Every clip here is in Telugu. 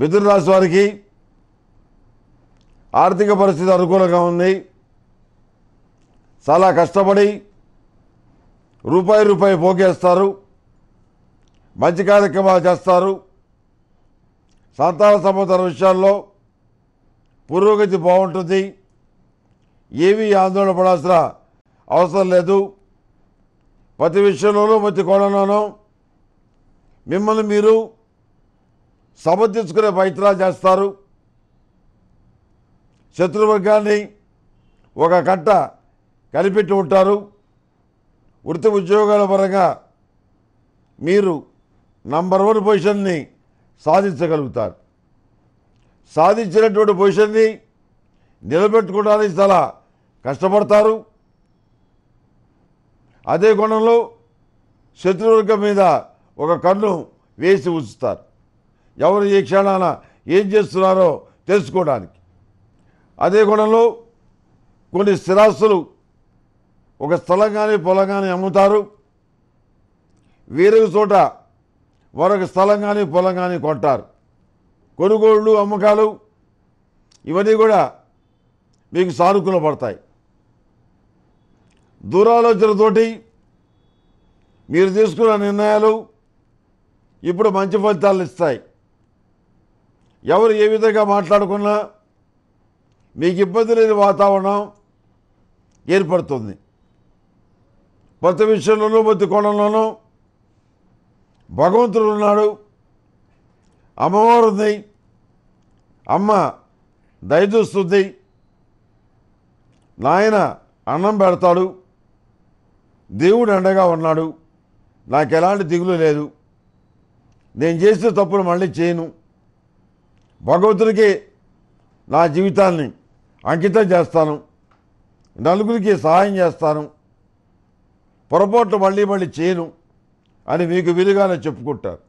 మిథున రాశి వారికి ఆర్థిక పరిస్థితి అనుకూలంగా ఉంది చాలా కష్టపడి రూపాయి రూపాయి పోగేస్తారు మంచి కార్యక్రమాలు చేస్తారు సంతాన సంబంధాల విషయాల్లో పురోగతి బాగుంటుంది ఏమీ ఆందోళన పడాల్సిన అవసరం లేదు ప్రతి విషయంలోనూ ప్రతి కోణంలోనూ మిమ్మల్ని మీరు సమర్థించుకునే ప్రయత్నాలు చేస్తారు శత్రువర్గాన్ని ఒక కట్ట కనిపెట్టి ఉంటారు వృత్తి ఉద్యోగాల పరంగా మీరు నంబర్ వన్ పొజిషన్ని సాధించగలుగుతారు సాధించినటువంటి పొజిషన్ని నిలబెట్టుకోవడానికి చాలా కష్టపడతారు అదే కోణంలో శత్రువర్గం మీద ఒక కన్ను వేసి ఉంచుతారు ఎవరు ఈ క్షణాన ఏం చేస్తున్నారో తెలుసుకోవడానికి అదే గుణంలో కొన్ని స్థిరాస్తులు ఒక స్థలం కానీ పొలం కానీ అమ్ముతారు వేరే చోట మరొక స్థలం కానీ పొలం కానీ కొంటారు కొనుగోళ్ళు అమ్మకాలు ఇవన్నీ కూడా మీకు సానుకూల పడతాయి దూరాలోచనతోటి మీరు తీసుకున్న నిర్ణయాలు ఇప్పుడు మంచి ఫలితాలు ఇస్తాయి ఎవరు ఏ విధంగా మాట్లాడుకున్నా మీకు ఇబ్బంది లేని వాతావరణం ఏర్పడుతుంది ప్రతి విషయంలోనూ ప్రతి కోణంలోనూ భగవంతుడు ఉన్నాడు అమ్మవారు ఉంది అమ్మ దయచూస్తుంది నాయన అన్నం పెడతాడు దేవుడు అండగా ఉన్నాడు నాకు ఎలాంటి దిగులు లేదు నేను చేసిన తప్పులు మళ్ళీ చేయను భగవంతుడికి నా జీవితాన్ని అంకితం చేస్తాను నలుగురికి సహాయం చేస్తాను పొరపాట్లు మళ్ళీ మళ్ళీ చేయను అని మీకు విలుగానే చెప్పుకుంటారు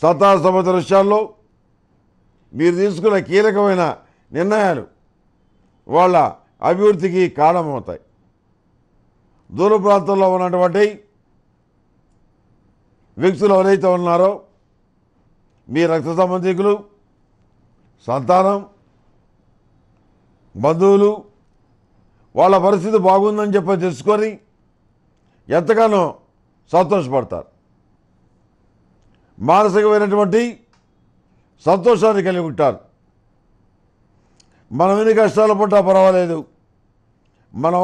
సతా సమత విషయాల్లో మీరు తీసుకున్న కీలకమైన నిర్ణయాలు వాళ్ళ అభివృద్ధికి కారణమవుతాయి దూర ప్రాంతంలో ఉన్నటువంటి వ్యక్తులు ఎవరైతే ఉన్నారో మీ రక్త సంబంధికులు సంతానం బంధువులు వాళ్ళ పరిస్థితి బాగుందని చెప్పి తెలుసుకొని ఎంతగానో సంతోషపడతారు మానసికమైనటువంటి సంతోషాన్ని కలిగి ఉంటారు మనం ఎన్ని కష్టాలు పడ్డా పర్వాలేదు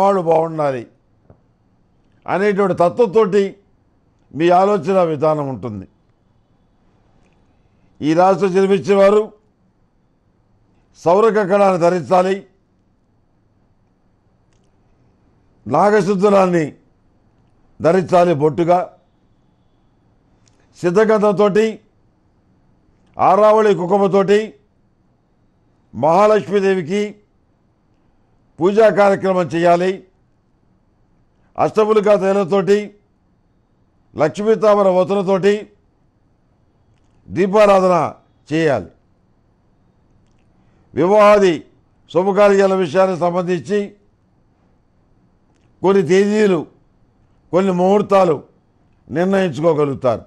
వాళ్ళు బాగుండాలి అనేటువంటి తత్వంతో మీ ఆలోచన విధానం ఉంటుంది ఈ రాష్ట్రం జన్మించేవారు సౌర కక్కడాన్ని ధరించాలి నాగశుద్ధులాన్ని ధరించాలి బొట్టుగా సిద్ధగంధంతో ఆరావళి కుకుమతోటి మహాలక్ష్మీదేవికి పూజా కార్యక్రమం చేయాలి అష్టములుగా తేలతోటి లక్ష్మీతామర వతులతోటి దీపారాధన చేయాలి వివాహాది శుభకార్యాల విషయానికి సంబంధించి కొన్ని తేదీలు కొన్ని ముహూర్తాలు నిర్ణయించుకోగలుగుతారు